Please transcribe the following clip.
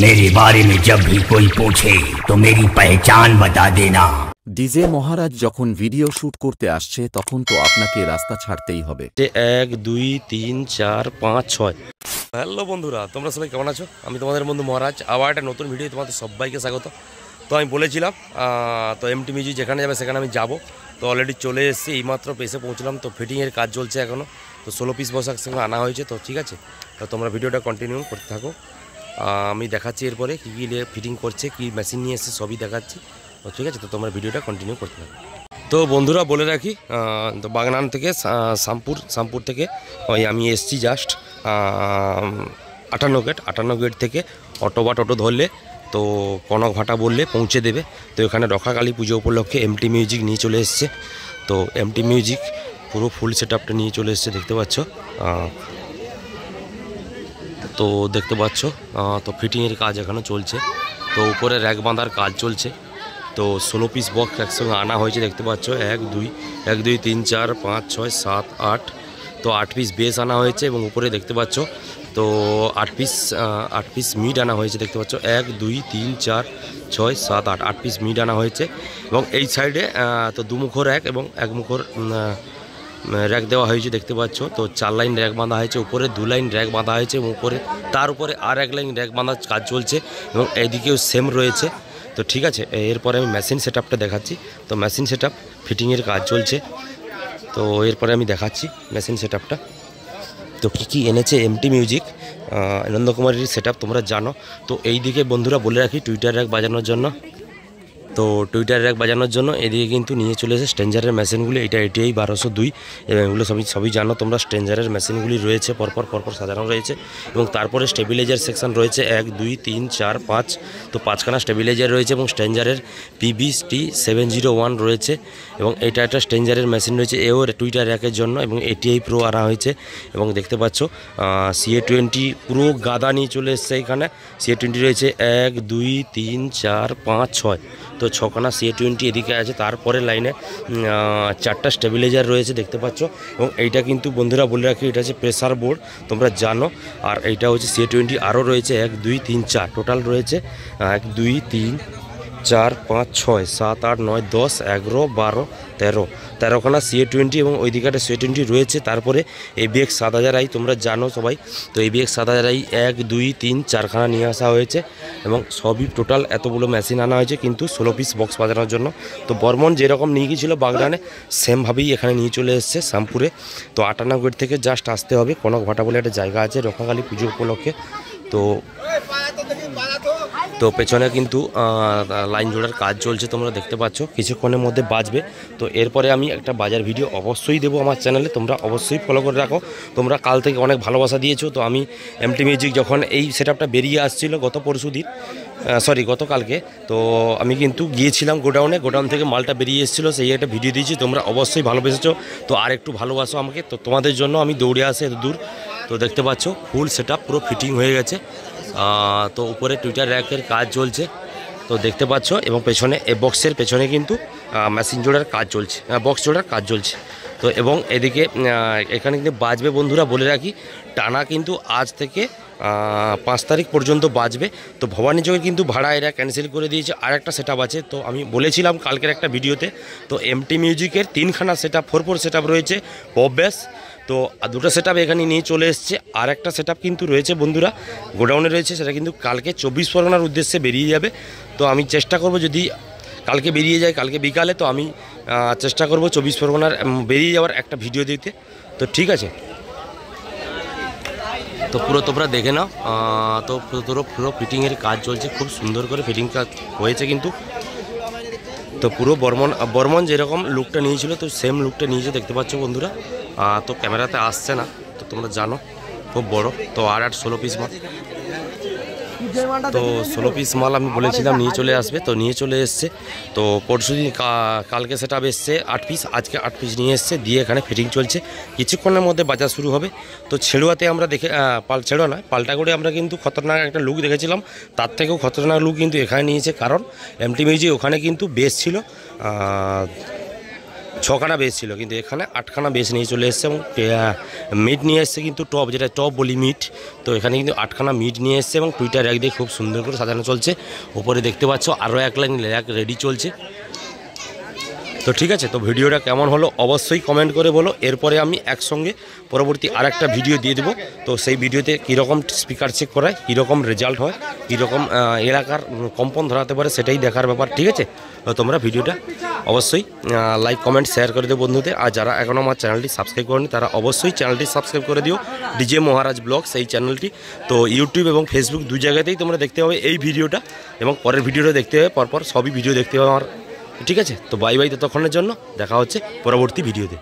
मेरे बारे में जब भी कोई पूछे तो मेरी पहचान बता देना ডিজে মহারাজ যখন ভিডিও শুট করতে আসছে তখন তো আপনাকে রাস্তা ছাড়তেই হবে এক দুই তিন চার পাঁচ ছয় হ্যালো বন্ধুরা তোমরা সবাই কেমন আছো আমি তোমাদের বন্ধু মহারাজ আবার একটা নতুন ভিডিও তোমাদের সবাইকে স্বাগত তো আমি বলেছিলাম তো এমটি মিউজিক যেখানে যাবে সেখানে আমি যাব তো অলরেডি চলে এসেছি এইমাত্র পেসে পৌঁছলাম তো ফিটিংয়ের কাজ চলছে এখনও তো ষোলো পিস বসাক সঙ্গে আনা হয়েছে তো ঠিক আছে তো তোমরা ভিডিওটা কন্টিনিউ করতে থাকো আমি দেখাচ্ছি এরপরে কী কী ফিটিং করছে কী মেশিন নিয়ে এসে সবই দেখাচ্ছি তো ঠিক আছে তো তোমরা ভিডিওটা কন্টিনিউ করতে হবে তো বন্ধুরা বলে রাখি তো বাগনান থেকে শামপুর শামপুর থেকে ওই আমি এসছি জাস্ট আটান্ন গেট আটান্ন গেট থেকে অটো বা টোটো ধরলে তো কনক ভাটা বললে পৌঁছে দেবে তো এখানে রক্ষাকালী পুজো উপলক্ষে এমটি মিউজিক নিয়ে চলে এসছে তো এমটি মিউজিক পুরো ফুল সেট আপটা নিয়ে চলে এসছে দেখতে পাচ্ছ তো দেখতে পাচ্ছ তো ফিটিংয়ের কাজ এখনো চলছে তো উপরে র্যাক বাঁধার কাজ চলছে তো ষোলো পিস বক্স একসঙ্গে আনা হয়েছে দেখতে পাচ্ছ এক দুই এক দুই তিন চার পাঁচ ছয় সাত আট তো আট পিস বেস আনা হয়েছে এবং উপরে দেখতে পাচ্ছ তো আট পিস আট পিস মিড আনা হয়েছে দেখতে পাচ্ছ এক দুই তিন চার ছয় সাত আট আট পিস মিড আনা হয়েছে এবং এই সাইডে তো দুমুখর এক এবং এক মুখর র্যাক দেওয়া হয়েছে দেখতে পাচ্ছ তো চার লাইন র্যাক বাঁধা হয়েছে উপরে দু লাইন র্যাক বাঁধা হয়েছে এবং উপরে তার উপরে আর এক লাইন র্যাক বাঁধার কাজ চলছে এবং এদিকেও সেম রয়েছে তো ঠিক আছে এরপরে আমি মেশিন সেট দেখাচ্ছি তো মেশিন সেট আপ ফিটিংয়ের কাজ চলছে তো এরপরে আমি দেখাচ্ছি মেশিন সেট তো কী কী এনেছে এমটি মিউজিক আনন্দকুমারীর সেট তোমরা জানো তো এই দিকে বন্ধুরা বলে রাখি টুইটার র্যাক বাজানোর জন্য তো টুইটার র্যাক বাজানোর জন্য এদিকে কিন্তু নিয়ে চলে এসে স্ট্রেঞ্জারের মেশিনগুলি এটা এটিআই বারোশো দুই এবং এগুলো সবই সবই জানো তোমরা স্ট্রেঞ্জারের মেশিনগুলি রয়েছে পরপর পরপর সাজানো রয়েছে এবং তারপরে স্টেবিলাইজার সেকশন রয়েছে এক দুই তিন চার পাঁচ তো পাঁচখানা স্টেবিলাইজার রয়েছে এবং স্ট্রেঞ্জারের পিবিসটি সেভেন জিরো ওয়ান রয়েছে এবং এটা একটা স্ট্রেঞ্জারের মেশিন রয়েছে এও টুইটার র্যাকের জন্য এবং এটিআই প্রো আনা হয়েছে এবং দেখতে পাচ্ছ সিএ টোয়েন্টি পুরো গাদা নিয়ে চলে এসছে এখানে সিএ টোয়েন্টি রয়েছে এক দুই তিন চার পাঁচ ছয় তো ছখানা সি টোয়েন্টি এদিকে আছে তারপরে লাইনে চারটা স্টেবিলাইজার রয়েছে দেখতে পাচ্ছ এবং এইটা কিন্তু বন্ধুরা বলে রাখি এটা হচ্ছে প্রেসার বোর্ড তোমরা জানো আর এইটা হচ্ছে সি টোয়েন্টি আরও রয়েছে এক দুই তিন চার টোটাল রয়েছে এক দুই তিন চার পাঁচ ছয় সাত আট নয় দশ এগারো বারো তেরো তেরোখানা সিএ টোয়েন্টি এবং ওই দিকে একটা সিএ টোয়েন্টি রয়েছে তারপরে এ এক্স সাত হাজার আই তোমরা জানো সবাই তো এ বি এক্স সাত হাজার আই এক দুই তিন চারখানা নিয়ে আসা হয়েছে এবং সবই টোটাল এতগুলো মেশিন আনা হয়েছে কিন্তু ষোলো পিস বক্স বাজানোর জন্য তো বর্মন যেরকম নিয়ে গিয়েছিলো বাগদানে সেমভাবেই এখানে নিয়ে চলে এসছে শ্যামপুরে তো আটানাগড় থেকে জাস্ট আসতে হবে কনক ভাটা বলে একটা জায়গা আছে রক্ষাকালী পুজো উপলক্ষে তো তো পেছনে কিন্তু লাইন জোড়ার কাজ চলছে তোমরা দেখতে পাচ্ছ কিছুক্ষণের মধ্যে বাজবে তো এরপরে আমি একটা বাজার ভিডিও অবশ্যই দেবো আমার চ্যানেলে তোমরা অবশ্যই ফলো করে রাখো তোমরা কাল থেকে অনেক ভালোবাসা দিয়েছো তো আমি এমটি মিউজিক যখন এই সেটআপটা বেরিয়ে আসছিল গত পরশু দিন সরি গতকালকে তো আমি কিন্তু গিয়েছিলাম গোডাউনে গোডাউন থেকে মালটা বেরিয়ে এসেছিলো সেই একটা ভিডিও দিয়েছি তোমরা অবশ্যই ভালোবেসেছো তো আর একটু ভালোবাসো আমাকে তো তোমাদের জন্য আমি দৌড়ে আসে এত দূর তো দেখতে পাচ্ছ ফুল সেট পুরো ফিটিং হয়ে গেছে তো উপরে টুইটার র্যাকের কাজ চলছে তো দেখতে পাচ্ছ এবং পেছনে এ বক্সের পেছনে কিন্তু মেশিন জোড়ার কাজ চলছে বক্স জোড়ার কাজ চলছে তো এবং এদিকে এখানে কিন্তু বাজবে বন্ধুরা বলে রাখি টানা কিন্তু আজ থেকে পাঁচ তারিখ পর্যন্ত বাজবে তো ভবানী চোখে কিন্তু ভাড়া এরা ক্যান্সেল করে দিয়েছে আর একটা সেট আছে তো আমি বলেছিলাম কালকের একটা ভিডিওতে তো এমটি মিউজিকের তিনখানা set up four four set রয়েছে পপ ব্যাস তো দুটো সেট এখানে নিয়ে চলে এসছে আর একটা সেট কিন্তু রয়েছে বন্ধুরা গোডাউনে রয়েছে সেটা কিন্তু কালকে চব্বিশ পরগনার উদ্দেশ্যে বেরিয়ে যাবে তো আমি চেষ্টা করব যদি কালকে বেরিয়ে যায় কালকে বিকালে তো আমি চেষ্টা করব চব্বিশ পরগনার বেরিয়ে যাওয়ার একটা ভিডিও দিতে তো ঠিক আছে তো পুরো তোমরা দেখে নাও তো পুরো পুরো ফিটিংয়ের কাজ চলছে খুব সুন্দর করে ফিটিং কাজ হয়েছে কিন্তু তো পুরো বর্মন বর্মন যেরকম লুকটা নিয়েছিল তো সেম লুকটা নিয়েছে দেখতে পাচ্ছ বন্ধুরা তো ক্যামেরাতে আসছে না তো তোমরা জানো খুব বড় তো আর আট ষোলো পিস মাল তো ষোলো পিস মাল আমি বলেছিলাম নিয়ে চলে আসবে তো নিয়ে চলে এসছে তো পরশু দিন কালকে সেটা এসছে আট পিস আজকে আট পিস নিয়ে এসছে দিয়ে এখানে ফিটিং চলছে কিছুক্ষণের মধ্যে বাজার শুরু হবে তো ছেড়ুয়াতে আমরা দেখে পাল ছেড়ো নয় পাল্টাগড়ে আমরা কিন্তু খতরনাক একটা লুক দেখেছিলাম তার থেকেও খতরনাক লুক কিন্তু এখানে নিয়েছে কারণ এমটি মিউজি ওখানে কিন্তু বেশ ছিল ছখানা বেশ ছিল কিন্তু এখানে আটখানা বেশ নিয়ে চলে এসছে এবং মিট নিয়ে এসছে কিন্তু টপ যেটা টপ বলি মিট তো এখানে কিন্তু আটখানা মিট নিয়ে এসছে এবং টুইটার একদিকে দিয়ে খুব সুন্দর করে সাজানো চলছে ওপরে দেখতে পাচ্ছ আরও এক লাইন র্যাক রেডি চলছে তো ঠিক আছে তো ভিডিওটা কেমন হলো অবশ্যই কমেন্ট করে বলো এরপরে আমি একসঙ্গে পরবর্তী আর একটা ভিডিও দিয়ে দেবো তো সেই ভিডিওতে কীরকম স্পিকার চেক করায় কীরকম রেজাল্ট হয় কীরকম এলাকার কম্পন ধরাতে পারে সেটাই দেখার ব্যাপার ঠিক আছে তোমরা ভিডিওটা অবশ্যই লাইক কমেন্ট শেয়ার করে দিও বন্ধুদের আর যারা এখনও আমার চ্যানেলটি সাবস্ক্রাইব করেনি তারা অবশ্যই চ্যানেলটি সাবস্ক্রাইব করে দিও ডিজে মহারাজ ব্লগ সেই চ্যানেলটি তো ইউটিউব এবং ফেসবুক দু জায়গাতেই তোমরা দেখতে পাবে এই ভিডিওটা এবং পরের ভিডিওটা দেখতে হবে পরপর সবই ভিডিও দেখতে হবে আমার ঠিক আছে তো বাই বাই ততক্ষণের জন্য দেখা হচ্ছে পরবর্তী ভিডিওতে